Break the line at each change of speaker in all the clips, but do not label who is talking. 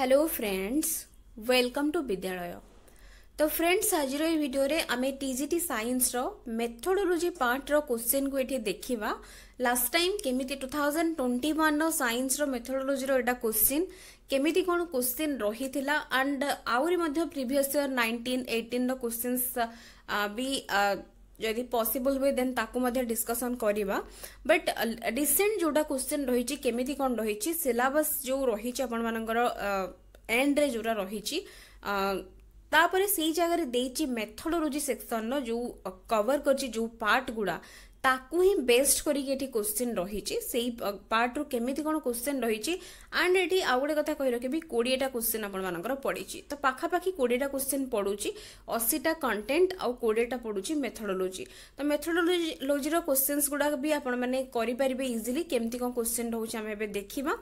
Hello friends welcome to বিদ্যালয় তো friends আজির এই ভিডিওরে আমি টিজিটি সাইন্সর মেথোডোলোজি পার্টর কোশ্চিন কু এটি দেখিবা লাস্ট টাইম কেমিতি টু থাউজেন্ড ଟ୍ୱେଣ୍ଟି ୱାନ୍ର ସାଇନ୍ସର ମେଥୋଡୋଲୋଜିର ଏଇଟା କୋଶ୍ଚିନ୍ କେମିତି କ'ଣ କୋଶ୍ଚିନ୍ ରହିଥିଲା ଆଣ୍ଡ ଆହୁରି ମଧ୍ୟ ପ୍ରିଭିୟସ୍ ଇୟର୍ ନାଇଣ୍ଟିନ୍ ଏଇଟିନ୍ର କୋଶ୍ଚିନ୍ସ ବି ଯଦି ପସିବଲ୍ ହୁଏ ଦେନ୍ ତାକୁ ମଧ୍ୟ ଡିସ୍କସନ୍ କରିବା ବଟ୍ ରିସେଣ୍ଟ ଯେଉଁଟା କୋଶ୍ଚିନ୍ ରହିଛି କେମିତି କ'ଣ ରହିଛି ସିଲାବସ୍ ଯେଉଁ ରହିଛି ଆପଣମାନଙ୍କର ଏଣ୍ଡରେ ଯେଉଁଟା ରହିଛି ତାପରେ ସେଇ ଜାଗାରେ ଦେଇଛି ମେଥଡୋଲୋଜି ସେକ୍ସନର ଯେଉଁ କଭର୍ କରିଛି ଯେଉଁ ପାର୍ଟ ଗୁଡ଼ା ତାକୁ ହିଁ ବେଷ୍ଟ କରିକି ଏଠି କୋଶ୍ଚିନ୍ ରହିଛି ସେଇ ପାର୍ଟରୁ କେମିତି କ'ଣ କୋଶ୍ଚିନ୍ ରହିଛି ଆଣ୍ଡ ଏଠି ଆଉ ଗୋଟେ କଥା କହି ରଖିବି କୋଡ଼ିଏଟା କୋଶ୍ଚିନ୍ ଆପଣମାନଙ୍କର ପଡ଼ିଛି ତ ପାଖାପାଖି କୋଡ଼ିଏଟା କୋଶ୍ଚିନ୍ ପଡ଼ୁଛି ଅଶୀଟା କଣ୍ଟେଣ୍ଟ ଆଉ କୋଡ଼ିଏଟା ପଡ଼ୁଛି ମେଥଡ଼ୋଲୋଜି ତ ମେଥଡ଼ୋଲୋଜିର କୋଶ୍ଚିନ୍ସ ଗୁଡ଼ାକ ବି ଆପଣମାନେ କରିପାରିବେ ଇଜିଲି କେମିତି କ'ଣ କୋଶ୍ଚିନ୍ ରହୁଛି ଆମେ ଏବେ ଦେଖିବା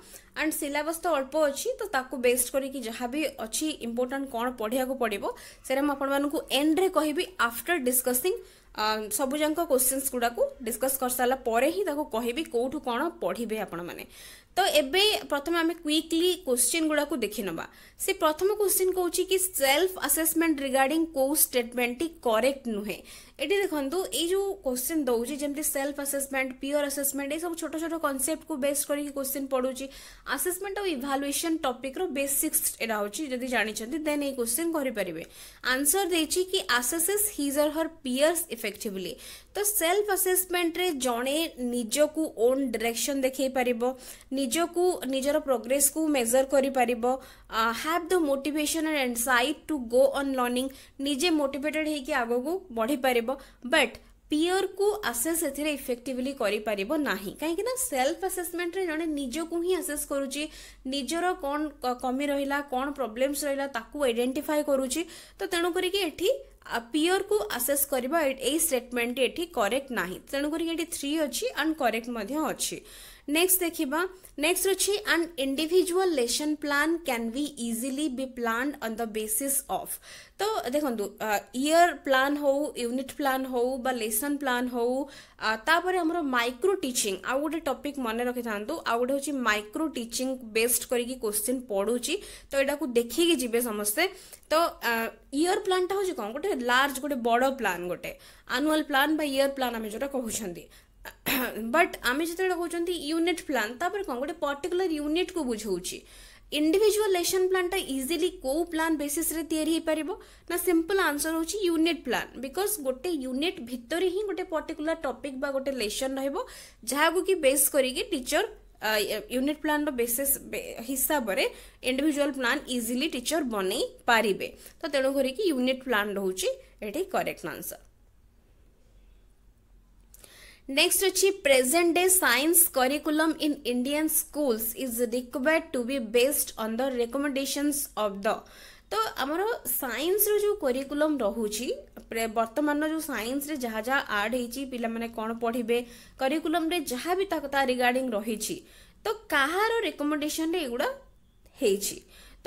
ଆଣ୍ଡ ସିଲାବସ୍ ତ ଅଳ୍ପ ଅଛି ତ ତାକୁ ବେଷ୍ଟ କରିକି ଯାହା ବି ଅଛି ଇମ୍ପୋର୍ଟାଣ୍ଟ କ'ଣ ପଢ଼ିବାକୁ ପଡ଼ିବ ସେଇଟା ମୁଁ ଆପଣମାନଙ୍କୁ ଏଣ୍ଡରେ କହିବି ଆଫ୍ଟର ଡିସ୍କସିଂ ସବୁଯାକ କୋଶ୍ଚିନ୍ସ ଗୁଡ଼ାକୁ ଡିସ୍କସ୍ କରିସାରିଲା ପରେ ହିଁ ତାକୁ କହିବି କେଉଁଠୁ କ'ଣ ପଢ଼ିବେ ଆପଣମାନେ तो एबे प्रथम आम क्विकली क्वेश्चन गुड़ाक देखने से प्रथम क्वेश्चन कौन कि सेल्फ असेसमेंट रिगार्डिंग को स्टेटमेंट टी करेक्ट नुहे ये देखो ये जो क्वेश्चन दौर जमी सेल्फ असेसमेंट प्योर असेसमेंट ये सब छोट छोट कनसेप्ट को बेस्ट करोश्चिन् पढ़ू आसेसमेंट और इभालुएसन टपिक्र बेसिक्स एटा होती जानते देन ये क्वेश्चन करें आंसर देखिए कि assess his or her peers effectively तो सेल्फ असेसमेंट रे जड़े निज को ओन डायरेक्शन देखे पार निज को निजर प्रोग्रेस को मेजर कर have the motivation and insight to go on learning निजे मोटिवेटेड हो आग को बढ़ी पार बट पियर को आसेस एफेक्टिवली करपर ना कहीं सेल्फ आसेसमेंट जन निज को ही आसेस करजर कौन कमी रहा कौन प्रोब्लेम्स रहा आइडेटिफाई करुच्छे तो तेणुक पियर को आसेस करवा स्टेटमेंट ये करेक्ट ना तेणुक थ्री अच्छी अनकरेक्ट अच्छी नेक्स्ट देखा नेक्स्ट अच्छी and individual lesson plan can भी easily be plan on the basis of तो देखु इयर प्लान हो यूनिट प्लान हो बा लेसन प्लान हो तापर हमर माइक्रो टीचिंग आउ गोटे टॉपिक मन रखि थांतु आउ गोटे होची माइक्रो टीचिंग बेस्ड करके क्वेश्चन पढुची तो एटा को देखि जिबे समस्ते तो इयर प्लान टा होची कोन गोटे लार्ज गोटे बड़ प्लान गोटे आनुअल प्लान बा इयर प्लान आमे जोटा कहउछंदी बट आम जो कौन यूनिट प्लान तापर कौन गोटे पर्टिकुलर यूनिट को बुझे ইন্ডিভিজুয়াল লেসন প্ল্যানটা ইজিলি কেউ প্ল্যান বেসিসে তৈরি হয়েপার না সিম্পল আনসর হচ্ছে ইউনিট প্ল্যান বিকজ গোটে ইউনিট ভিতরে হি গোটে পর্টিকুলার টপিক বা গোটে লেসন রহব যাহাকু কি বেস করিকি টিচর ইউনিট প্ল্যানর বেসিস হিসাবরে ইন্ডিভিজুয়াল প্ল্যান ইজিলি টিচর বনাই পারিবে তো তেণু করিকি ইউনিট প্ল্যান রহুচি এটি করেক্ট আনসর Next अछि present day science curriculum in Indian schools is required to be based on the recommendations of the तो आमर सैन्स जो करिकुलम रोचे बर्तमान जो सैन्स जहाँ जहाँ आड हो पाने कौन पढ़े करिकुलम जहाँ भी रिगार्डिंग रही तो कहार रेकमेडेसन एगुड़ा हो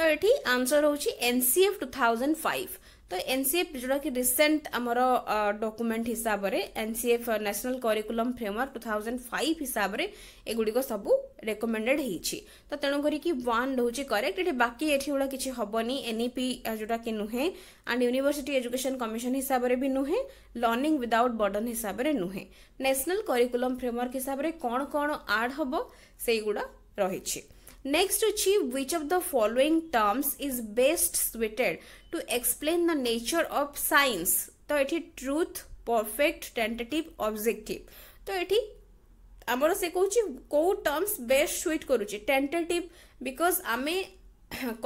तो ये आंसर हूँ N C F two thousand five ତ ଏନ୍ସିଏଫ୍ ଯେଉଁଟାକି ରିସେଣ୍ଟ ଆମର ଡକୁମେଣ୍ଟ ହିସାବରେ NCF national curriculum framework two thousand five ହିସାବରେ ଏଗୁଡ଼ିକ ସବୁ ରେକମେଣ୍ଡେଡ୍ ହେଇଛି ତ ତେଣୁ କରିକି ୱାନ୍ ରହୁଛି କରେକ୍ଟ ଏଠି ବାକି ଏଠି ଗୁଡ଼ା କିଛି ହେବନି ଏନ୍ଇପି ଯେଉଁଟାକି ନୁହେଁ ଆଣ୍ଡ ୟୁନିଭର୍ସିଟି ଏଜୁକେସନ୍ କମିଶନ୍ ହିସାବରେ ବି ନୁହେଁ ଲର୍ଣ୍ଣିଂ ୱିଦାଉଟ୍ ବର୍ଡନ୍ ହିସାବରେ ନୁହେଁ ନ୍ୟାସନାଲ୍ କରିକୁଲମ୍ ଫ୍ରେମୱାର୍କ ହିସାବରେ କ'ଣ କ'ଣ ଆଡ୍ ହେବ ସେଇଗୁଡ଼ା ରହିଛି Next, to achieve which of the following terms is best suited to explain the nature of science? તો એଠି ટ્રુથ પરફેક્ટ ટેન્ટેટિવ ઓબ્જેક્ટિવ તો એଠି ଆମର ସେ କହୁଛି କେଉଁ ଟର୍ମସ୍ ବେଷ୍ଟ ସୁଇଟ୍ କରୁଛି ଟେଣ୍ଟେଟିଭ୍ ବିକଜ୍ ଆମେ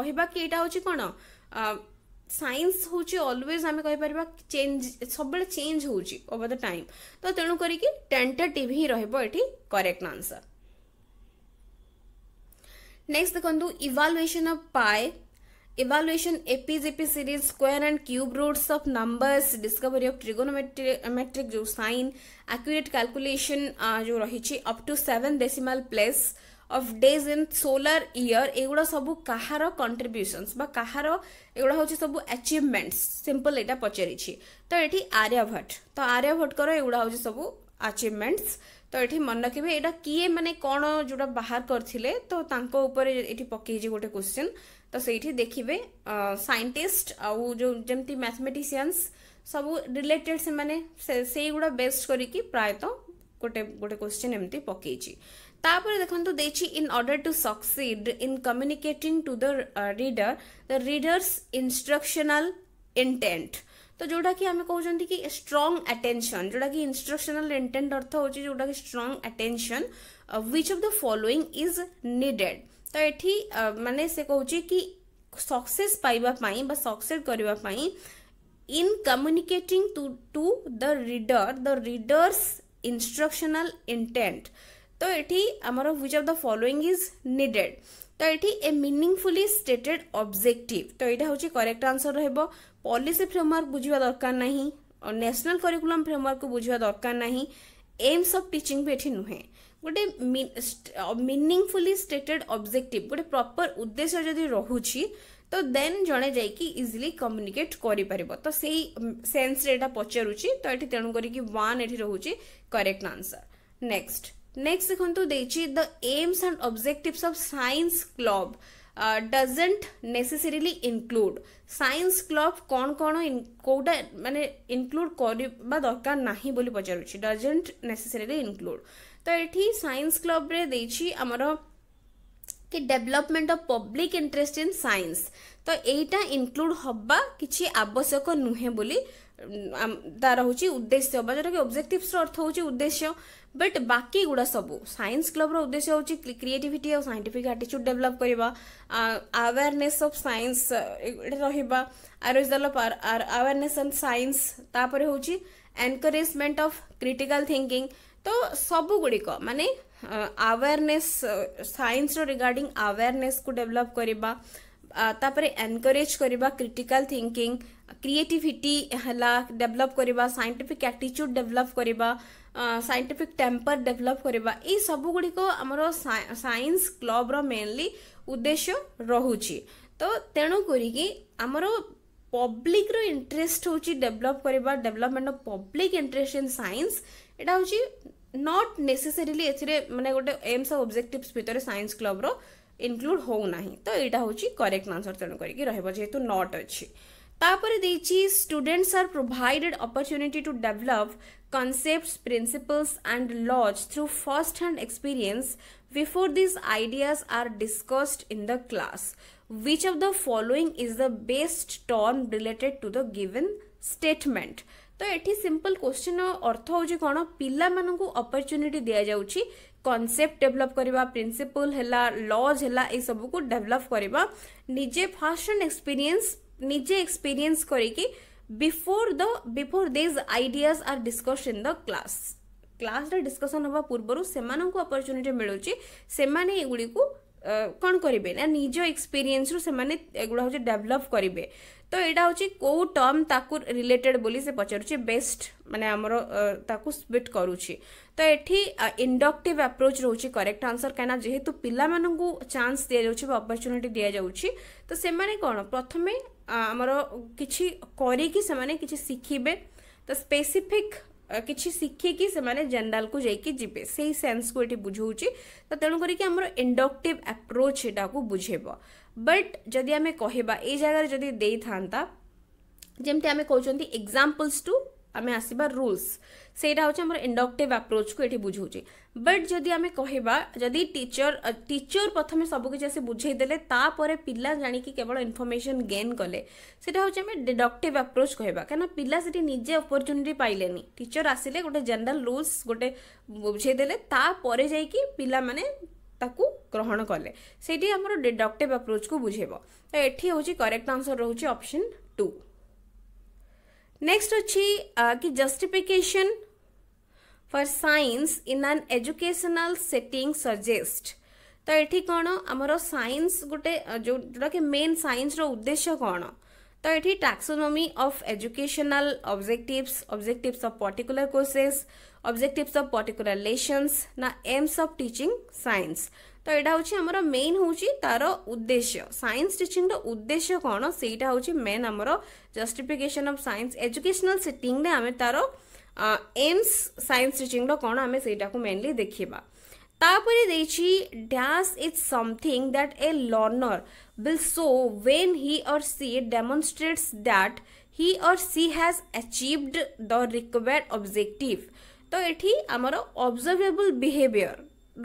କହିବା କି ଏଇଟା ହେଉଛି କ'ଣ ସାଇନ୍ସ ହେଉଛି ଅଲୱେଜ୍ ଆମେ କହିପାରିବା ଚେଞ୍ଜ ସବୁବେଳେ ଚେଞ୍ଜ ହେଉଛି ଓଭର୍ ଦ ଟାଇମ୍ ତ ତେଣୁ କରିକି ଟେଣ୍ଟେଟିଭ୍ ହିଁ ରହିବ ଏଠି କରେକ୍ଟ ଆନ୍ସର୍ नेक्स्ट देखो इवालुएशन ऑफ पाए evaluation APGP series square and cube roots of numbers discovery of trigonometric metric जो sign accurate calculation जो रही up to 7 decimal place of days in solar year एगुड़ा सब कहार contributions बा कहार एगुड़ा हूँ सब achievements simple एटा पचारि तो ये आर्यभट्ट तो आर्यभट्ट कर एगुड़ा हूँ सब achievements ତ ଏଠି ମନେ ରଖିବେ ଏଇଟା କିଏ ମାନେ କ'ଣ ଯେଉଁଟା ବାହାର କରିଥିଲେ ତ ତାଙ୍କ ଉପରେ ଏଠି ପକେଇଛି ଗୋଟେ କ୍ୱେଶ୍ଚିନ୍ ତ ସେଇଠି ଦେଖିବେ ସାଇଣ୍ଟିଷ୍ଟ ଆଉ ଯେଉଁ ଯେମିତି ମ୍ୟାଥମେଟିସିଆନ୍ସ ସବୁ ରିଲେଟେଡ୍ ସେମାନେ ସେଇଗୁଡ଼ା ବେଷ୍ଟ କରିକି ପ୍ରାୟତଃ ଗୋଟେ ଗୋଟେ କ୍ୱେଶ୍ଚିନ୍ ଏମିତି ପକେଇଛି ତାପରେ ଦେଖନ୍ତୁ ଦେଇଛି in order to succeed in communicating to the reader the reader's instructional intent तो जोटा कि आम कौन कि स्ट्रंग आटेनसन जोटा कि इनस्ट्रक्शनाल इंटेंट अर्थ हो जोटा कि strong attention which of the following is needed तो ये uh, मानने से कहे कि सक्से पाइबापी in communicating to to the reader the reader's instructional intent तो ये आमर which of the following is needed तो ये ए मिनिंगफुली स्टेटेड ऑब्जेक्टिव तो यहाँ हूँ करेक्ट आंसर रोक पॉलिसी फ्रेमवर्क बुझा दरकार ना और नेशनल करिकुलम फ्रेमवर्क को बुझा दरकार ना एम्स अफ टीचिंग भी ये नुहे गोटे मिनिंगफुली स्टेटेड अब्जेक्टिव गोटे प्रपर उद्देश्य जो रोचे तो देन जड़े जा इजिली कम्युनिकेट कर तो से सेन्स पचारूँ तो ये तेणुकर one correct answer next next देखते the aims and objectives of science club doesn't necessarily include science club କ'ଣ କ'ଣ କେଉଁଟା ମାନେ ଇନକ୍ଲୁଡ଼ କରିବା ଦରକାର ନାହିଁ ବୋଲି ପଚାରୁଛି ଡଜେଣ୍ଟ ନେସେସରିଲି ଇନକ୍ଲୁଡ଼ ତ ଏଠି ସାଇନ୍ସ କ୍ଲବ୍ରେ ଦେଇଛି ଆମର କି development of public interest in science ତ ଏଇଟା ଇନକ୍ଲୁଡ଼ ହେବା କିଛି ଆବଶ୍ୟକ ନୁହେଁ ବୋଲି ତାର ହେଉଛି ଉଦ୍ଦେଶ୍ୟ ବା ଯେଉଁଟାକି ଅବଜେକ୍ଟିଭ୍ସର ଅର୍ଥ ହେଉଛି ଉଦ୍ଦେଶ୍ୟ ବଟ୍ ବାକି ଗୁଡ଼ା ସବୁ ସାଇନ୍ସ କ୍ଲବ୍ର ଉଦ୍ଦେଶ୍ୟ ହେଉଛି କ୍ରିଏଟିଭିଟି ଆଉ ସାଇଣ୍ଟିଫିକ୍ ଆଟିଚ୍ୟୁଡ୍ ଡେଭଲପ୍ କରିବା ଆୱେୟାରନେସ୍ ଅଫ୍ ସାଇନ୍ସ ରହିବା are is develop awareness on science ତାପରେ ହେଉଛି ଏନକରେଜମେଣ୍ଟ ଅଫ୍ କ୍ରିଟିକାଲ୍ ଥିଙ୍କିଂ ତ ସବୁଗୁଡ଼ିକ ମାନେ ଆୱେୟାରନେସ୍ ସାଇନ୍ସର ରିଗାର୍ଡିଂ ଆୱେୟାରନେସ୍କୁ ଡେଭଲପ୍ କରିବା ତାପରେ ଏନକରେଜ୍ କରିବା କ୍ରିଟିକାଲ୍ ଥିଙ୍କିଂ କ୍ରିଏଟିଭିଟି ହେଲା ଡେଭଲପ୍ କରିବା ସାଇଣ୍ଟିଫିକ୍ ଆଟିଚ୍ୟୁଡ଼୍ ଡେଭଲପ୍ କରିବା ସାଇଣ୍ଟିଫିକ୍ ଟେମ୍ପର୍ ଡେଭଲପ୍ କରିବା ଏଇ ସବୁଗୁଡ଼ିକ ଆମର ସାଇନ୍ସ କ୍ଲବ୍ର ମେନ୍ଲି ଉଦ୍ଦେଶ୍ୟ ରହୁଛି ତ ତେଣୁ କରିକି ଆମର ପବ୍ଲିକର ଇଣ୍ଟରେଷ୍ଟ ହେଉଛି ଡେଭଲପ୍ କରିବା development of public interest in science ଏଇଟା ହେଉଛି ନଟ୍ ନେସେସରିଲି ଏଥିରେ ମାନେ ଗୋଟେ ଏମ୍ସ ଆଉ ଅବଜେକ୍ଟିଭ୍ସ ଭିତରେ ସାଇନ୍ସ କ୍ଲବ୍ର इनक्लूड हो तो यहाँ हूँ करेक्ट आंसर तेणुक जेहतु नट अच्छे तापर the students are provided opportunity to develop concept principles and laws through first hand experience before these idea are discussed in the class which of the following is the best term related to the given statement तो ये simple question अर्थ हो पा पिला opportunity दि जाऊँगी concept develop करवा principal है लज है यह सबको डेभलप करवा निजे एंड एक्सपीरियंस निजे एक्सपीरियंस करके before the before these ideas are discuss in the class class discussion हवा पूर्व से अपरच्युनिटी मिलूँ से एगुड़ी कौन करेंगे ना निज एक्सपीरियंस रु एगुड़ा हूँ डेभलप करेंगे তো এটা হচ্ছে কেউ টর্ম তাকে রিলেটেড বলে সে পচারুছে বেস্ট মানে আমার তাকে স্পিট করুছি তো এটি ইন্ডকটিভ আপ্রোচ রয়েছে করেক্ট আনসর কেনা যেহেতু পিলামানঙ্কু চান্স দিয়া যাচ্ছে বা অপরচুনিটি দিয়া যাচ্ছে তো সেমানে কোন প্রথমে আমার কিছু করিকি সেমানে কিছু শিখিবে তো স্পেসিফিক किसी शिखिकी से जेनराल को जी से सेन्स को ये बुझे तो तेणुक आम इंडक्टिव आप्रोच यटा को बट जदि आम कह जगह जब दे था जमी आम कहते एक्जामपल्स टू ଆମେ ଆସିବା ରୁଲ୍ସ ସେଇଟା ହେଉଛି ଆମର ଇଣ୍ଡକ୍ଟିଭ୍ ଆପ୍ରୋଚ୍କୁ ଏଠି ବୁଝାଉଛି ବଟ୍ ଯଦି ଆମେ କହିବା ଯଦି ଟିଚର ଟିଚର ପ୍ରଥମେ ସବୁକିଛି ଆସି ବୁଝେଇ ଦେଲେ ତାପରେ ପିଲା ଜାଣିକି କେବଳ ଇନଫର୍ମେସନ୍ ଗେନ୍ କଲେ ସେଇଟା ହେଉଛି ଆମେ ଡିଡକ୍ଟିଭ୍ ଆପ୍ରୋଚ୍ କହିବା କାରଣ ପିଲା ସେଠି ନିଜେ ଅପରଚ୍ୟୁନିଟି ପାଇଲେନି ଟିଚର ଆସିଲେ ଗୋଟେ ଜେନେରାଲ୍ ରୁଲ୍ସ ଗୋଟେ ବୁଝେଇ ଦେଲେ ତାପରେ ଯାଇକି ପିଲାମାନେ ତାକୁ ଗ୍ରହଣ କଲେ ସେଇଠି ଆମର ଡିଡକ୍ଟିଭ୍ ଆପ୍ରୋଚ୍କୁ ବୁଝେଇବ ତ ଏଠି ହେଉଛି କରେକ୍ଟ ଆନ୍ସର୍ ରହୁଛି ଅପସନ୍ ଟୁ నెక్స్ట్ వచ్చి కి justification for science in an educational setting suggest ତ ଏଠି କ'ଣ ଆମର ସାଇନ୍ସ ଗୋଟେ ଯେଉଁଟାକି ମେନ୍ ସାଇନ୍ସର ଉଦ୍ଦେଶ୍ୟ କ'ଣ ତ ଏଠି taxonomy of educational objectives objectives of particular courses objectives of particular lessons ନା ଏମ୍ସ ଅଫ୍ ଟିଚିଂ ସାଇନ୍ସ तो यहाँ हम मेन हूँ तार उद्देश्य सैंस टीचिंग उद्देश्य कौन से मेन आम justification of science educational setting आम तार एम्स सैंस टीचिंग कौन आम से मेनली देखा तापर the is something that a learner will show when he or C डेमनस्ट्रेट्स that हि और सी हाज अचिवड द रिक्वयर्ड अब्जेक्टिव तो ये आमर अब्जरवेबल बिहेयर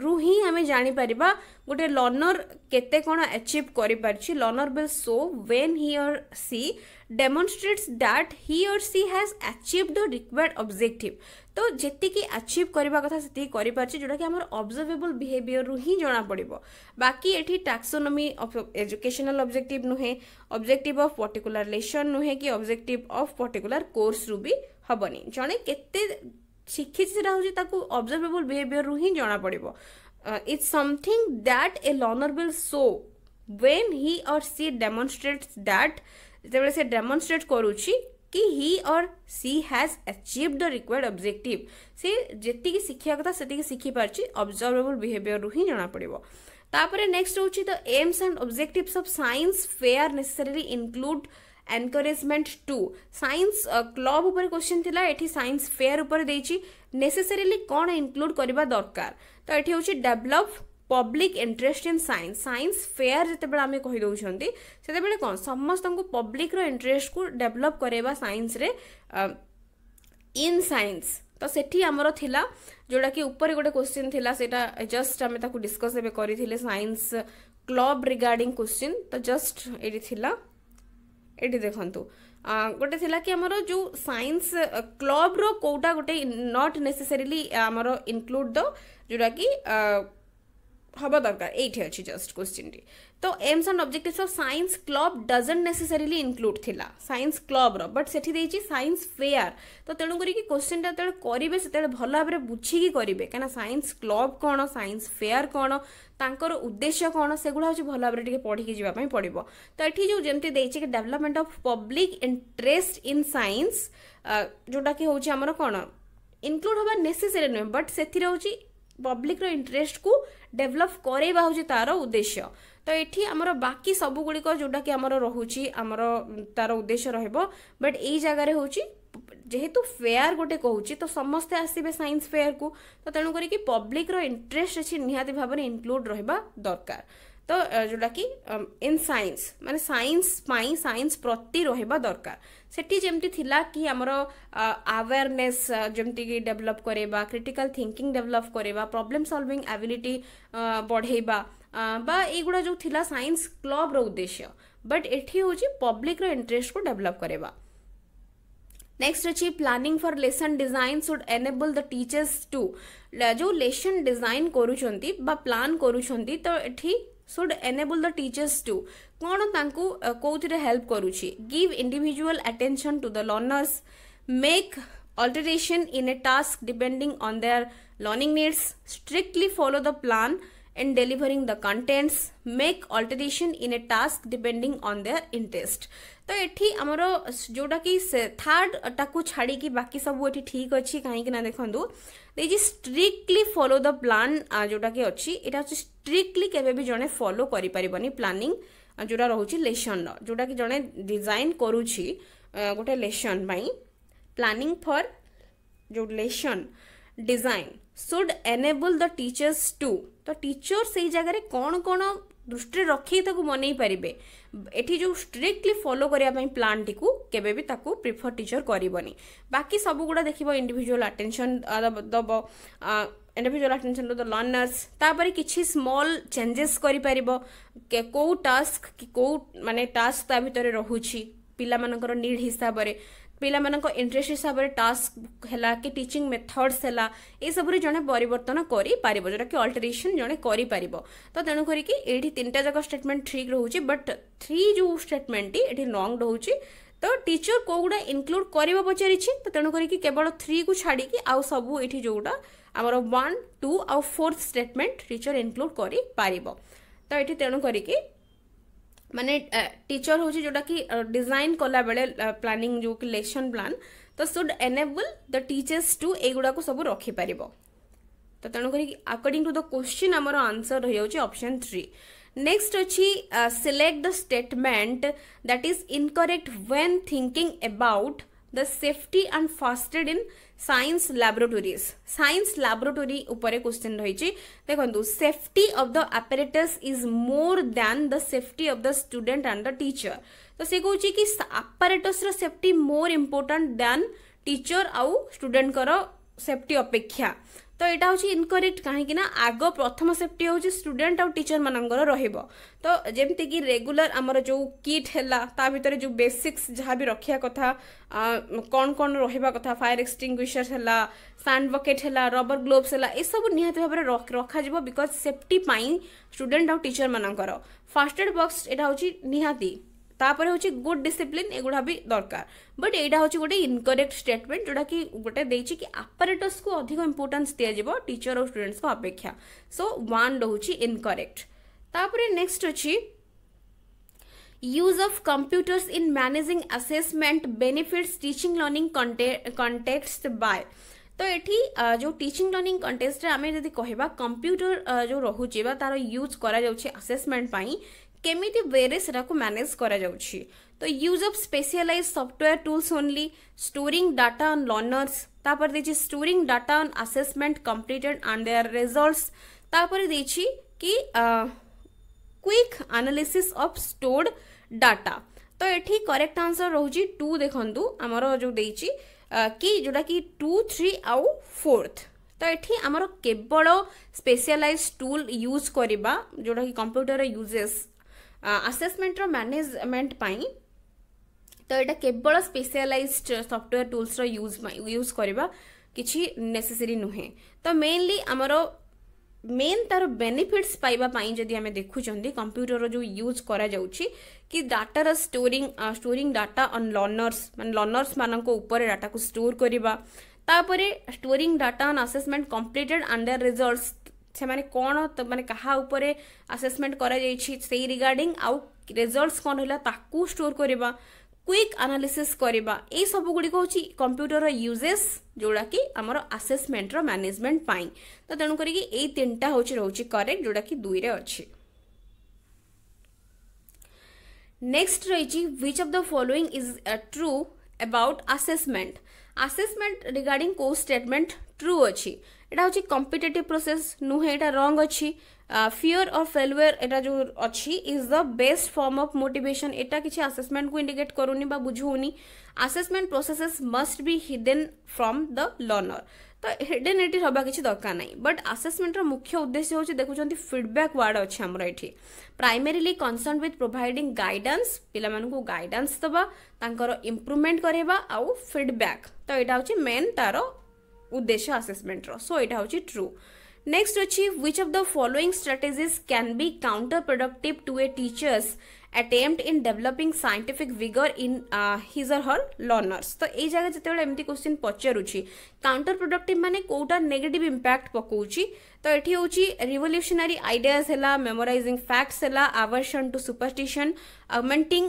ରୁ ହିଁ ଆମେ ଜାଣିପାରିବା ଗୋଟେ ଲର୍ଣ୍ଣର କେତେ କ'ଣ ଆଚିଭ୍ କରିପାରିଛି learner will show when he or she demonstrates that he or she has achieve the required objective ତ ଯେତିକି ଆଚିଭ୍ କରିବା କଥା ସେତିକି କରିପାରିଛି ଯେଉଁଟାକି ଆମର ଅବଜର୍ଭେବଲ୍ ବିହେଭିଅରରୁ ହିଁ ଜଣାପଡ଼ିବ ବାକି ଏଠି ଟାକ୍ସୋନୋମି ଏଜୁକେସନାଲ୍ ଅବଜେକ୍ଟିଭ୍ ନୁହେଁ ଅବଜେକ୍ଟିଭ୍ ଅଫ୍ ପର୍ଟିକୁଲାର ଲେସନ୍ ନୁହେଁ କି ଅବଜେକ୍ଟିଭ୍ ଅଫ୍ ପର୍ଟିକୁଲାର କୋର୍ସରୁ ବି ହେବନି ଜଣେ କେତେ ଶିଖିଛି ସେଇଟା ହେଉଛି ତାକୁ ଅବଜର୍ଭେବଲ୍ ବିହେଭିଅର୍ରୁ ହିଁ ଜଣାପଡ଼ିବ it's something that a learner will show when he or she demonstrate that ଯେତେବେଳେ ସେ ଡେମନଷ୍ଟ୍ରେଟ୍ କରୁଛି କି he or she has achieve the required objective ସେ ଯେତିକି ଶିଖିବା କଥା ସେତିକି ଶିଖିପାରିଛି ଅବଜର୍ଭେବଲ୍ ବିହେଭିଅର୍ରୁ ହିଁ ଜଣାପଡ଼ିବ ତାପରେ ନେକ୍ସଟ ହେଉଛି the aims and objectives of science fair necessarily include encouragement to science club उपर क्वेश्चन थी ये साइंस फेयर उपर देछि नेसेसरीली इनक्लूड इंक्लूड दरकार तो ये हूँ develop public interest in science science fair जिते बेले आमे कहि दोछोंती समस्त को पब्लिक रो इंटरेस्ट को डेवलप करेबा साइंस इन सैंस तो सेठी हमरो थिला जोटा कि उपर गोटे क्वेश्चन थी से जस्ट आम ताकू डिस्कस एबे क्लब रिगार्डिंग क्वेश्चन तो जस्ट एडी ଏଇଠି ଦେଖନ୍ତୁ ଗୋଟେ ଥିଲା କି ଆମର ଯେଉଁ ସାଇନ୍ସ କ୍ଲବ୍ର କେଉଁଟା ଗୋଟେ ନଟ୍ ନେସେସରିଲି ଆମର ଇନକ୍ଲୁଡ଼ ଦ ଯେଉଁଟାକି ହେବା ଦରକାର ଏଇଠି ଅଛି ଜଷ୍ଟ କ୍ୱେଶ୍ଚିନ୍ଟି तो aims and objectives of science club doesn't necessarily include थिला साइंस क्लब रो बट से देछि साइंस फेयर तो तेणु करी क्वेश्चन ता तळे करिवे से तळे भल भाबरे बुझी की करिवे कना साइंस क्लब कौन साइंस फेयर कोन तांकर उद्देश्य कोन सेगुला होछि भल भाव टिके पढी की पड़ो तो ये जो जेमते देछि के development of public interest in science जोटा कि हूँ हमर कोन इंक्लूड होबा नेसेसरी नय बट सेथि पब्लिक रो इंटरेस्ट को डेवलप करैबा होछि तारो उद्देश्य ତ ଏଠି ଆମର ବାକି ସବୁଗୁଡ଼ିକ ଯେଉଁଟାକି ଆମର ରହୁଛି ଆମର ତାର ଉଦ୍ଦେଶ୍ୟ ରହିବ ବଟ୍ ଏଇ ଜାଗାରେ ହେଉଛି ଯେହେତୁ ଫେୟାର ଗୋଟେ କହୁଛି ତ ସମସ୍ତେ ଆସିବେ ସାଇନ୍ସ ଫେୟାରକୁ ତ ତେଣୁ କରିକି ପବ୍ଲିକର ଇଣ୍ଟରେଷ୍ଟ ଅଛି ନିହାତି ଭାବରେ ଇନକ୍ଲୁଡ଼ ରହିବା ଦରକାର ତ ଯେଉଁଟାକି ଇନ୍ ସାଇନ୍ସ ମାନେ ସାଇନ୍ସ ପାଇଁ ସାଇନ୍ସ ପ୍ରତି ରହିବା ଦରକାର ସେଠି ଯେମିତି ଥିଲା କି ଆମର ଆୱେରନେସ୍ ଯେମିତିକି ଡେଭଲପ୍ କରେଇବା କ୍ରିଟିକାଲ୍ ଥିଙ୍କିଂ ଡେଭଲପ୍ କରେଇବା ପ୍ରୋବ୍ଲେମ୍ ସଲ୍ଭିଂ ଆବିଲିଟି ବଢ଼େଇବା ବା ଏଇଗୁଡ଼ା ଯେଉଁ ଥିଲା ସାଇନ୍ସ କ୍ଲବ୍ର ଉଦ୍ଦେଶ୍ୟ ବଟ୍ ଏଠି ହେଉଛି ପବ୍ଲିକର ଇଣ୍ଟରେଷ୍ଟକୁ ଡେଭଲପ୍ କରିବା नेक्स्ट अच्छी planning for lesson design should enable the teachers to जो लेसन डिजाइन करुँच प्लान करुँच तो ये should enable the teachers to कौन तांकू कौथरे हेल्प करुँची give individual attention to the learners make alteration in a task depending on their learning needs strictly follow the plan uh, in delivering the contents, make alteration in a task depending on their interest. তো এটি আমার যেটাকি থার্ডটাকে ছাড়িকি বাকি সব এটি ঠিক অছি কাহিঁকি না দেখুন ଦେଇଛି ଷ୍ଟ୍ରିକ୍ଟଲି ଫଲୋ ଦ ପ୍ଲାନ୍ ଯେଉଁଟାକି ଅଛି ଏଇଟା ହେଉଛି ଷ୍ଟ୍ରିକ୍ଟଲି କେବେ ବି ଜଣେ ଫଲୋ କରିପାରିବନି ପ୍ଲାନିଂ ଯେଉଁଟା ରହୁଛି ଲେସନ୍ର ଯେଉଁଟାକି ଜଣେ ଡିଜାଇନ୍ କରୁଛି ଗୋଟେ ଲେସନ୍ ପାଇଁ ପ୍ଲାନିଂ ଫର୍ ଯେଉଁ lesson design should enable the teachers to ତ ଟିଚର୍ ସେଇ ଜାଗାରେ କ'ଣ କ'ଣ ଦୃଷ୍ଟିରେ ରଖିକି ତାକୁ ମନେଇ ପାରିବେ ଏଠି ଯେଉଁ ଷ୍ଟ୍ରିକ୍ଟଲି ଫଲୋ କରିବା ପାଇଁ ପ୍ଲାନ୍ଟିକୁ କେବେ ବି ତାକୁ ପ୍ରିଫର୍ ଟିଚର୍ କରିବନି ବାକି ସବୁଗୁଡ଼ା ଦେଖିବ ଇଣ୍ଡିଭିଜୁଆଲ୍ ଆଟେନସନ୍ ଦେବ individual attention to the learners ତାପରେ କିଛି ସ୍ମଲ୍ ଚେଞ୍ଜେସ୍ କରିପାରିବ କେଉଁ ଟାସ୍କ କି କେଉଁ ମାନେ ଟାସ୍କ ତା ଭିତରେ ରହୁଛି ପିଲାମାନଙ୍କର ନିଡ୍ ହିସାବରେ ପିଲାମାନଙ୍କ ଇଣ୍ଟରେଷ୍ଟ ହିସାବରେ ଟାସ୍କ ହେଲା କି ଟିଚିଂ ମେଥଡ୍ସ ହେଲା ଏସବୁରେ ଜଣେ ପରିବର୍ତ୍ତନ କରିପାରିବ ଯେଉଁଟାକି ଅଲ୍ଟରେସନ୍ ଜଣେ କରିପାରିବ ତ ତେଣୁ କରିକି ଏଇଠି ତିନିଟା ଯାକ ଷ୍ଟେଟମେଣ୍ଟ ଠିକ୍ ରହୁଛି ବଟ୍ ଥ୍ରୀ ଯେଉଁ ଷ୍ଟେଟମେଣ୍ଟଟି ଏଠି ରଙ୍ଗ ରହୁଛି ତ ଟିଚର କେଉଁଗୁଡ଼ା ଇନକ୍ଲୁଡ୍ କରିବା ପଚାରିଛି ତ ତେଣୁ କରିକି କେବଳ ଥ୍ରୀକୁ ଛାଡ଼ିକି ଆଉ ସବୁ ଏଠି ଯେଉଁଟା ଆମର ୱାନ୍ ଟୁ ଆଉ ଫୋର୍ଥ ଷ୍ଟେଟମେଣ୍ଟ ଟିଚର ଇନକ୍ଲୁଡ୍ କରିପାରିବ ତ ଏଠି ତେଣୁ କରିକି ମାନେ ଟିଚର ହେଉଛି ଯେଉଁଟାକି ଡିଜାଇନ୍ କଲାବେଳେ ପ୍ଲାନିଂ ଯେଉଁ କି ଲେସନ୍ ପ୍ଲାନ୍ ତ should enable the teachers to ଏଗୁଡ଼ାକୁ ସବୁ ରଖିପାରିବ ତ ତେଣୁ କରିକି ଆକର୍ଡିଂ ଟୁ ଦ କ୍ୱେଶ୍ଚିନ୍ ଆମର ଆନ୍ସର ରହିଯାଉଛି ଅପସନ୍ ଥ୍ରୀ ନେକ୍ସଟ ଅଛି select the statement that is incorrect when thinking about the safety and first aid in science laboratories science laboratory উপরে কোশ্চেন রয়েছে দেখুন safety of the apparatus is more than the safety of the student and the teacher তো সে কହୁଛି କି ଆପାରେଟସ୍ର safety more important than teacher ଆଉ ଷ୍ଟୁଡେଣ୍ଟଙ୍କର safety ଅପେକ୍ଷା ତ ଏଇଟା ହେଉଛି ଇନକରେକ୍ଟ କାହିଁକି ନା ଆଗ ପ୍ରଥମ ସେଫ୍ଟି ହେଉଛି ଷ୍ଟୁଡେଣ୍ଟ ଆଉ ଟିଚର ମାନଙ୍କର ରହିବ ତ ଯେମିତିକି ରେଗୁଲାର ଆମର ଯେଉଁ କିଟ୍ ହେଲା ତା ଭିତରେ ଯେଉଁ ବେସିକ୍ସ ଯାହା ବି ରଖିବା କଥା କ'ଣ କ'ଣ ରହିବା କଥା ଫାୟାର ଏକ୍ସଟିଙ୍ଗୁଇସର୍ ହେଲା ସାଣ୍ଡ ବକେଟ୍ ହେଲା ରବର ଗ୍ଲୋଭ୍ସ ହେଲା ଏସବୁ ନିହାତି ଭାବରେ ରଖାଯିବ ବିକଜ ସେଫ୍ଟି ପାଇଁ ଷ୍ଟୁଡେଣ୍ଟ ଆଉ ଟିଚର ମାନଙ୍କର ଫାଷ୍ଟ ଏଡ୍ ବକ୍ସ ଏଇଟା ହେଉଛି ନିହାତି ତାପରେ ହେଉଛି ଗୁଡ୍ ଡିସିପ୍ଲିନ୍ ଏଗୁଡ଼ା ବି ଦରକାର ବଟ୍ ଏଇଟା ହେଉଛି ଗୋଟେ ଇନକରେକ୍ଟ ଷ୍ଟେଟମେଣ୍ଟ ଯେଉଁଟାକି ଗୋଟେ ଦେଇଛି କି ଆପରେଟର୍ସକୁ ଅଧିକ ଇମ୍ପୋର୍ଟାନ୍ସ ଦିଆଯିବ ଟିଚର ଆଉ ଷ୍ଟୁଡେଣ୍ଟସ୍ଙ୍କ ଅପେକ୍ଷା ସୋ ୱାନ୍ ରହୁଛି ଇନକରେକ୍ଟ ତାପରେ ନେକ୍ସଟ ଅଛି use of computers in managing assessment benefits teaching learning context by तो ये जो टीचिंग लर्निंग कंटेस्ट आम जब कह कंप्यूटर जो रोचे तार यूज कर असेसमेंट কেমিতি ওয়েরে সেটাকে ম্যানেজ করা যাচ্ছে তো use of specialise software tools only storing data on learners তারপরে দিয়েছি storing data on assessment completed and their results তারপরে দিয়েছি কি quick analysis of stored data তো এটি করেক্ট আনসর রয়েছে টু দেখন্তু আমার যে দিয়েছি কি যেটা কি টু থ্রি আউ ফোর্থ তো এটি আমার কেবল স্পেশালাইজ টুল ইউজ করা যেটা কি কম্পুটর ইউজেস ଆସେସମେଣ୍ଟର ମ୍ୟାନେଜମେଣ୍ଟ ପାଇଁ ତ ଏଇଟା କେବଳ ସ୍ପେଶିଆଲାଇଜ୍ଡ ସଫ୍ଟୱେୟାର ଟୁଲ୍ସର ୟୁଜ୍ ୟୁଜ୍ କରିବା କିଛି ନେସେସରି ନୁହେଁ ତ ମେନଲି ଆମର ମେନ୍ ତାର ବେନିଫିଟ୍ସ ପାଇବା ପାଇଁ ଯଦି ଆମେ ଦେଖୁଛନ୍ତି କମ୍ପ୍ୟୁଟରର ଯେଉଁ ୟୁଜ୍ କରାଯାଉଛି କି ଡାଟାର storing storing data on learners ମାନେ ଲର୍ଣ୍ଣର୍ସମାନଙ୍କ ଉପରେ ଡାଟାକୁ ଷ୍ଟୋର କରିବା ତାପରେ storing data on assessment completed and their results ସେମାନେ କ'ଣ ମାନେ କାହା ଉପରେ ଆସେସମେଣ୍ଟ କରାଯାଇଛି ସେଇ ରିଗାର୍ଡିଂ ଆଉ ରେଜଲ୍ଟସ୍ କ'ଣ ରହିଲା ତାକୁ ଷ୍ଟୋର୍ କରିବା କ୍ୱିକ୍ ଆନାଲିସିସ୍ କରିବା ଏଇ ସବୁ ଗୁଡ଼ିକ ହେଉଛି କମ୍ପ୍ୟୁଟରର ୟୁଜେସ୍ ଯେଉଁଟାକି ଆମର ଆସେସମେଣ୍ଟର ମ୍ୟାନେଜମେଣ୍ଟ ପାଇଁ ତ ତେଣୁ କରିକି ଏଇ ତିନିଟା ହେଉଛି ରହୁଛି କରେକ୍ଟ ଯେଉଁଟାକି ଦୁଇରେ ଅଛି ନେକ୍ସଟ ରହିଛି which of the following is true about assessment assessment regarding କେଉଁ ଷ୍ଟେଟମେଣ୍ଟ ଟ୍ରୁ ଅଛି ଏଇଟା ହେଉଛି କମ୍ପିଟେଟିଭ୍ প্রোসেস ନୁହେଁ ଏଇଟା ରଙ୍ଗ ଅଛି ଫିଅର୍ অফ ফেলওয়ের ଏଇଟା ଯେଉଁ ଅଛି is the best form of motivation ଏଇଟା କିଛି ଆସେସମେଣ୍ଟକୁ কু କରୁନି ବା ବୁଝଉନି assessment processes must be hidden from the the learner ତ ହିଡେନିଟି ହେବା କିଛି ଦରକାର ନାହିଁ ବଟ୍ ଆସେସମେଣ୍ଟର ମୁଖ୍ୟ ଉଦ୍ଦେଶ୍ୟ ହେଉଛି ଦେଖୁଛନ୍ତି ଫିଡ଼ବ୍ୟାକ୍ ୱାର୍ଡ଼ ଅଛି ଆମର ଏଠି primarily concern with providing guidance ପିଲାମାନଙ୍କୁ ଗାଇଡାନ୍ସ ଦେବା ତାଙ୍କର ଇମ୍ପ୍ରୁଭମେଣ୍ଟ କରାଇବା ଆଉ ଫିଡ଼ବ୍ୟାକ୍ ତ ଏଇଟା ହେଉଛି ମେନ୍ ତାର ଉଦ୍ଦେଶ୍ୟ ଆସେସମେଣ୍ଟର ସୋ ଏଇଟା ହେଉଛି ଟ୍ରୁ ନେକ୍ସଟ ଅଛି which of the following strategies can be counterproductive to a teacher's attempt in developing scientific vigour in his or her learners ତ ଏଇ ଜାଗା ଯେତେବେଳେ ଏମିତି କୋଶ୍ଚିନ୍ ପଚାରୁଛି କାଉଣ୍ଟର ପ୍ରଡକ୍ଟିଭ୍ ମାନେ କେଉଁଟା ନେଗେଟିଭ୍ ଇମ୍ପାକ୍ଟ ପକାଉଛି ତ ଏଠି ହେଉଛି ରିଭଲ୍ୟୁସନାରୀ ଆଇଡ଼ିଆସ୍ ହେଲା ମେମୋରାଇଜିଂ ଫ୍ୟାକ୍ଟସ୍ ହେଲା ଆଭର୍ସନ୍ ଟୁ ସୁପରଷ୍ଟିସନ୍ ମେଣ୍ଟିଂ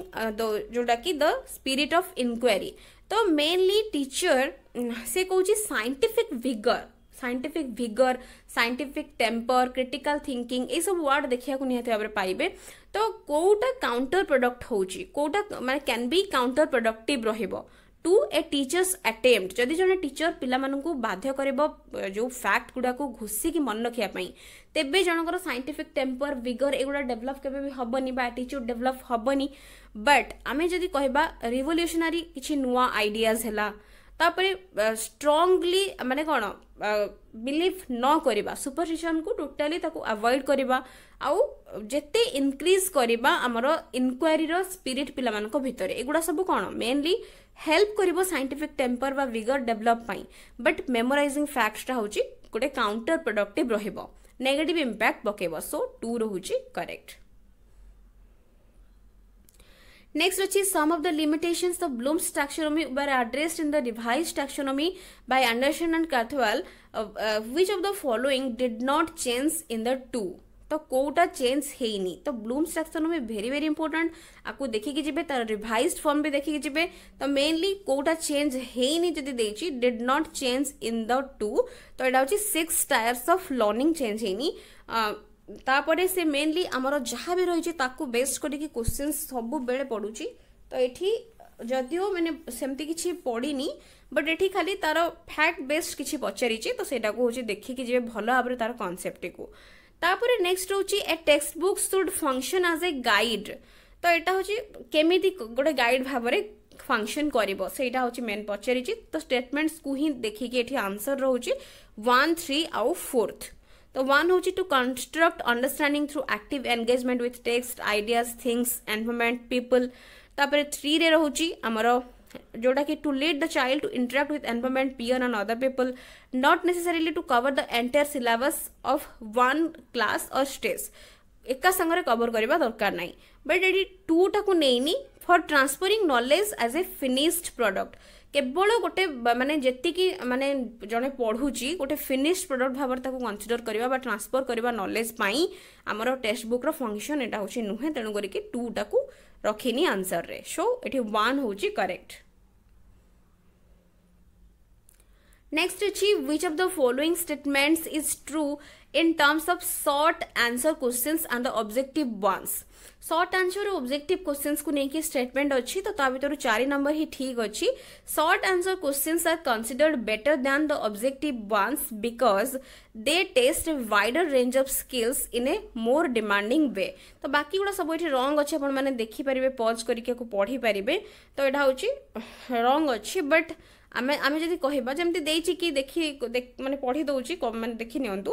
ଯେଉଁଟାକି ଦ ସ୍ପିରିଟ୍ ଅଫ୍ ଇନକ୍ୱାରୀ तो मेनली टीचर से कहूँ scientific vigour scientific vigour scientific temper critical thinking ये सब वार्ड देखा निवर पाइबे तो कौटा काउंटर प्रडक्ट हूँ कौटा मैं कैन भी काउंटर प्रडक्टिव रोज টু এ টিচর্স আটেম্প্ট যদি জন টিচর পিলামানଙ୍କୁ ବାଧ୍ୟ କରିବ ଯେଉଁ ଫ୍ୟାକ୍ଟ ଗୁଡ଼ାକୁ ଘୋଷିକି ମନେ ରଖିବା ପାଇଁ ତେବେ ଜଣଙ୍କର ସାଇଣ୍ଟିଫିକ୍ ଟେମ୍ପର ବିଗର ଏଗୁଡ଼ା ଡେଭଲପ୍ କେବେ ବି ହେବନି ବା ଆଟିଚ୍ୟୁଡ୍ ଡେଭଲପ୍ ହେବନି ବଟ୍ ଆମେ ଯଦି କହିବା ରିଭଲ୍ୟୁସନାରୀ କିଛି ନୂଆ ଆଇଡ଼ିଆଜ୍ ହେଲା ତାପରେ ଷ୍ଟ୍ରଙ୍ଗଲି ମାନେ କ'ଣ ବିଲିଭ୍ ନ କରିବା ସୁପରଷ୍ଟିସନ୍କୁ ଟୋଟାଲି ତାକୁ ଆଭଏଡ଼ କରିବା ଆଉ ଯେତେ ଇନକ୍ରିଜ୍ କରିବା ଆମର ଇନକ୍ୱାରିର ସ୍ପିରିଟ୍ ପିଲାମାନଙ୍କ ଭିତରେ ଏଗୁଡ଼ା ସବୁ କ'ଣ ମେନଲି ହେଲ୍ପ କରିବ ସାଇଣ୍ଟିଫିକ୍ ଟେମ୍ପର ବା ଭିଗର ଡେଭଲପ୍ ପାଇଁ ବଟ୍ ମେମୋରାଇଜିଂ ଫ୍ୟାକ୍ଟଟା ହେଉଛି ଗୋଟେ କାଉଣ୍ଟର ପ୍ରଡକ୍ଟିଭ୍ ରହିବ ନେଗେଟିଭ୍ ଇମ୍ପାକ୍ଟ ପକାଇବ ସୋ ଟୁ ରହୁଛି correct Next which is some of the limitations of Bloom's taxonomy were addressed in the revised taxonomy by Anderson and Cathwell. Uh, uh, which of the following did not change in the two? ତ କେଉଁଟା change ହେଇନି ତ Bloom's taxonomy very very important ଆକୁ ଦେଖିକି ଯିବେ ତାର revise form ବି ଦେଖିକି ଯିବେ ତ ମେନଲି କେଉଁଟା ଚେଞ୍ଜ ହେଇନି ଯଦି ଦେଇଛି did not change in the two ତ ଏଇଟା ହେଉଛି six tiers of learning change ହେଇନି ତାପରେ ସେ ମେନଲି ଆମର ଯାହା ବି ରହିଛି ତାକୁ ବେଷ୍ଟ କରିକି କୋଶ୍ଚିନ୍ ସବୁବେଳେ ପଡ଼ୁଛି ତ ଏଠି ଯଦିଓ ମାନେ ସେମିତି କିଛି ପଡ଼ିନି ବଟ୍ ଏଠି ଖାଲି ତାର ଫ୍ୟାକ୍ଟ ବେସ୍ଡ କିଛି ପଚାରିଛି ତ ସେଇଟାକୁ ହେଉଛି ଦେଖିକି ଯିବେ ଭଲ ଭାବରେ ତାର କନସେପ୍ଟଟିକୁ ତାପରେ ନେକ୍ସଟ ହେଉଛି a textbook should function as a guide ତ ଏଇଟା ହେଉଛି କେମିତି ଗୋଟେ ଗାଇଡ୍ ଭାବରେ ଫଙ୍କସନ୍ କରିବ ସେଇଟା ହେଉଛି ମେନ୍ ପଚାରିଛି ତ ଷ୍ଟେଟମେଣ୍ଟସ୍କୁ ହିଁ ଦେଖିକି ଏଠି ଆନ୍ସର ରହୁଛି ୱାନ୍ ଥ୍ରୀ ଆଉ ଫୋର୍ଥ तो वन हूँ to construct understanding through act engagement with text ideas things environment people तापर थ्री रोचे आमर जोटा कि to lead the child to interact with environment peer and other people not necessarily to cover the entire syllabus of one class और stage एका सागर cover करवा दरकार ना बट ये टूटा को नहीं for transferring knowledge as a finished product কেবল গোটে মানে যেতিকি মানে জনে পড়ুচি গোটে ফিনিশ প্রডক্ট ভাবে তাকে কনসিডর করা বা ট্রান্সফর করা নলেজ পাই আমার টেক্সট বুক্র ফংশন এটা হচ্ছে নুহে তেণুকরি টাকু রখিনি আনসর্রে সো এটি ওয়ান হচ্ছে correct Next, achieve which of the following statements is true in terms of short answer questions and the objective ones. Short answer objective questions ko neki statement achi, to tabi toru chari number hi thik achi. Short answer questions are considered better than the objective ones because they test a wider range of skills in a more demanding way. To baki gula sabo iti wrong achi, apan mane dekhi paribe, pause karike ko padhi paribe. To edha uchi wrong achi, but... ଆମେ ଆମେ ଯଦି କହିବା ଯେମିତି ଦେଇଛି କି ଦେଖି ମାନେ ପଢ଼ି ଦେଉଛି ମାନେ ଦେଖି ନିଅନ୍ତୁ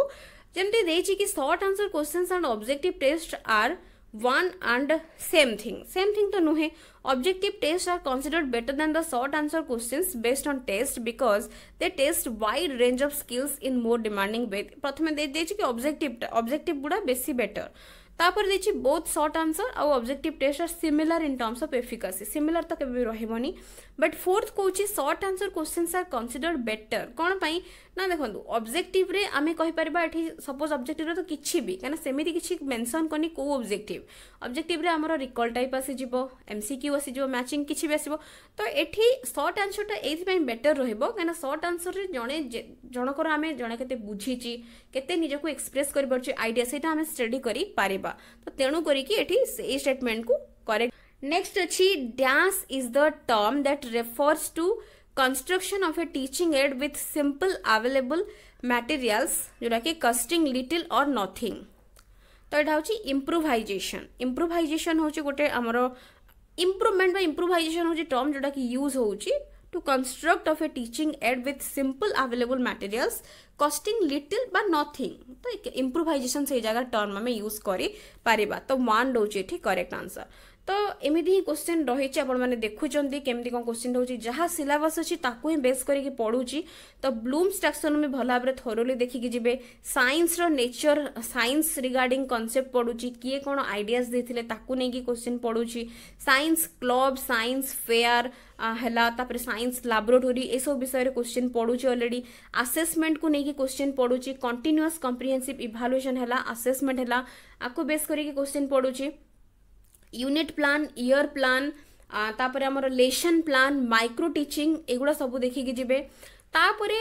ଯେମିତି ଦେଇଛି କି short answer questions and objective test are one and same thing same thing to nuhe objective tests are considered better than the short answer questions based on test because they test wide range of skills in more demanding way prathame de dechi ki objective objective guda besi better ତାପରେ ଦେଇଛି both short answer ଆଉ objective test are similar in terms of efficacy similar ତ କେବେ ବି ରହିବନି but fourth କହୁଛି short answer questions are considered better କ'ଣ ପାଇଁ ନା ଦେଖନ୍ତୁ ଅବଜେକ୍ଟିଭ୍ରେ ଆମେ କହିପାରିବା ଏଠି ସପୋଜ୍ ଅବଜେକ୍ଟିଭ୍ର ତ କିଛି ବି କାହିଁକିନା ସେମିତି କିଛି ମେନସନ୍ କରିନି କେଉଁ ଅବଜେକ୍ଟିଭ୍ ଅବଜେକ୍ଟିଭ୍ରେ ଆମର ରିକଲ୍ ଟାଇପ୍ ଆସିଯିବ ଏମ୍ ସି କ୍ୟୁ ଆସିଯିବ ମ୍ୟାଚିଂ କିଛି ବି ଆସିବ ତ ଏଠି ସର୍ଟ ଆନ୍ସର୍ଟା ଏଇଥିପାଇଁ ବେଟର୍ ରହିବ କାହିଁକିନା ସର୍ଟ ଆନ୍ସର୍ରେ ଜଣେ ଜଣଙ୍କର ଆମେ ଜଣେ କେତେ ବୁଝିଛି କେତେ ନିଜକୁ ଏକ୍ସପ୍ରେସ୍ କରିପାରୁଛି ଆଇଡ଼ିଆ ସେଇଟା ଆମେ ଷ୍ଟଡି କରିପାରିବା ତ ତେଣୁ କରିକି ଏଠି ସେଇ ଷ୍ଟେଟମେଣ୍ଟକୁ କରେକ୍ଟ ନେକ୍ସଟ ଅଛି dance is the term that refers to construction of a teaching aid with simple available materials जोटा कि कस्टिंग लिटिल और नथिंग तो यहाँ हूँ इम्प्रोभाइजेसन इम्प्रोभाइजेसन हूँ गोटे आमर इम्प्रुवमेंट बा इम्प्रोभाइजेसन हूँ टर्म जोटा कि यूज हो to construct of a teaching aid with simple available materials costing little बा नथिंग तो इम्प्रोभाइजेसन से जगह टर्म आम यूज कर तो वन रोचे ये करेक्ट आंसर ତ ଏମିତି ହିଁ କୋଶ୍ଚିନ୍ ରହିଛି ଆପଣମାନେ ଦେଖୁଛନ୍ତି କେମିତି କ'ଣ କୋଶ୍ଚିନ୍ ରହୁଛି ଯାହା ସିଲାବସ୍ ଅଛି ତାକୁ ହିଁ ବେସ୍ କରିକି ପଢ଼ୁଛି ତ ବ୍ଲୁମ୍ସ ଟାକ୍ସୋନୋମି ଭଲ ଭାବରେ ଥୋରୋଲି ଦେଖିକି ଯିବେ ସାଇନ୍ସର ନେଚର୍ ସାଇନ୍ସ ରିଗାର୍ଡିଂ କନସେପ୍ଟ ପଢ଼ୁଛି କିଏ କ'ଣ ଆଇଡ଼ିଆସ୍ ଦେଇଥିଲେ ତାକୁ ନେଇକି କୋଶ୍ଚିନ୍ ପଢ଼ୁଛି ସାଇନ୍ସ କ୍ଲବ୍ ସାଇନ୍ସ ଫେୟାର୍ ହେଲା ତାପରେ ସାଇନ୍ସ ଲାବୋରେଟୋରୀ ଏସବୁ ବିଷୟରେ କୋଶ୍ଚିନ୍ ପଢ଼ୁଛି ଅଲରେଡ଼ି ଆସେସମେଣ୍ଟକୁ ନେଇକି କୋଶ୍ଚିନ୍ ପଢ଼ୁଛି କଣ୍ଟିନ୍ୟୁଅସ୍ କମ୍ପ୍ରିହେନ୍ସିଭ୍ ଇଭାଲୁଏସନ୍ ହେଲା ଆସେସମେଣ୍ଟ ହେଲା ଆକୁ ବେସ୍ କରିକି କୋଶ୍ଚିନ୍ ପଢ଼ୁଛି ইউনিট প্লান ইয়র প্লান তাপরে আমার লেসন প্লান মাইক্রো টিচিং এগুলা সবু দেখিকি যাবে তাপরে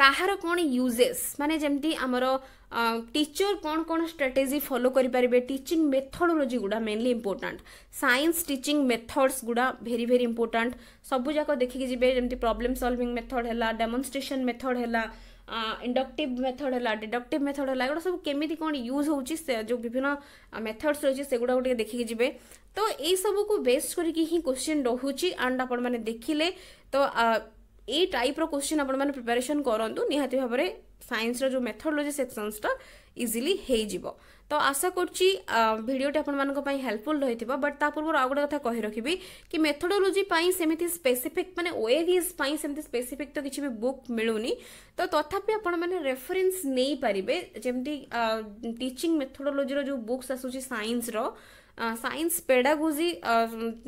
কাহার কোণ ইউজেস মানে যেমতি আমার টিচর কোণ কোণ স্ট্রাটেজি ফলো করে টিচিং মেথডোলোজি গুড়া mainly important science teaching methods গুড়া ভেরি ভেরি ইম্পর্টাট সবুজাক দেখিকি যাবে যেমতি প্রোবলেম সলভিং মেথড হেলা ডেমনস্ট্রেশন মেথড হেলা ଇଣ୍ଡକ୍ଟିଭ୍ ମେଥଡ଼ ହେଲା ଡିଡକ୍ଟିଭ୍ ମେଥଡ଼ ହେଲା ଏଗୁଡ଼ା ସବୁ କେମିତି କ'ଣ ୟୁଜ୍ ହେଉଛି ସେ ଯେଉଁ ବିଭିନ୍ନ ମେଥଡ଼୍ସ ରହିଛି ସେଗୁଡ଼ାକୁ ଟିକେ ଦେଖିକି ଯିବେ ତ ଏଇସବୁକୁ ବେସ୍ କରିକି ହିଁ କୋଶ୍ଚିନ୍ ରହୁଛି ଆଣ୍ଡ ଆପଣମାନେ ଦେଖିଲେ ତ ଏଇ ଟାଇପ୍ର କୋଶ୍ଚିନ୍ ଆପଣମାନେ ପ୍ରିପାରେସନ୍ କରନ୍ତୁ ନିହାତି ଭାବରେ ସାଇନ୍ସର ଯେଉଁ ମେଥଡ଼ଲୋଜି ସେକ୍ସନ୍ସଟା ইজিলি হয়েযিব তো আশা করছি ভিডিওটি আপনার হেল্পফুল রয়েছে বট তা পূর্ব আউ গোটে কথা কহি রাখবি কি মেথোডোলোজি সেমিতি স্পেসিফিক মানে ওয়েরিজ সেমিতি স্পেসিফিক তো কিছু বি বুক মিলুনি তো তথাপি আপনার রেফরেন্স নেই পারিবে যেমতি টিচিং মেথোডোলোজির যে বুকস আসুচি সাইন্সর সাইন্স পেডাগোজি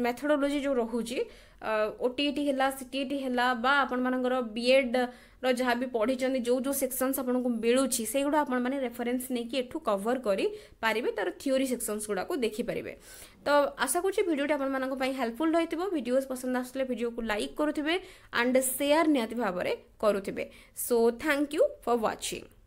মেথোডোলোজি যে রহুচি ଓ ଟି ଇ ଟି ହେଲା ସି ଟି ଇ ଟି ହେଲା ବା ଆପଣମାନଙ୍କର ବିଏଡ଼୍ର ଯାହା ବି ପଢ଼ିଛନ୍ତି ଯେଉଁ ଯେଉଁ ସେକ୍ସନ୍ସ ଆପଣଙ୍କୁ ମିଳୁଛି ସେଇଗୁଡ଼ା ଆପଣମାନେ ରେଫରେନ୍ସ ନେଇକି ଏଠୁ କଭର୍ କରିପାରିବେ ତା'ର ଥିଓରି ସେକ୍ସନ୍ସ ଗୁଡ଼ାକୁ ଦେଖିପାରିବେ ତ ଆଶା କରୁଛି ଭିଡ଼ିଓଟି ଆପଣମାନଙ୍କ ପାଇଁ ହେଲ୍ପଫୁଲ୍ ରହିଥିବ ଭିଡ଼ିଓଜ୍ ପସନ୍ଦ ଆସୁଥିଲେ ଭିଡ଼ିଓକୁ ଲାଇକ୍ କରୁଥିବେ ଆଣ୍ଡ ସେୟାର ନିହାତି ଭାବରେ କରୁଥିବେ so thank you for watching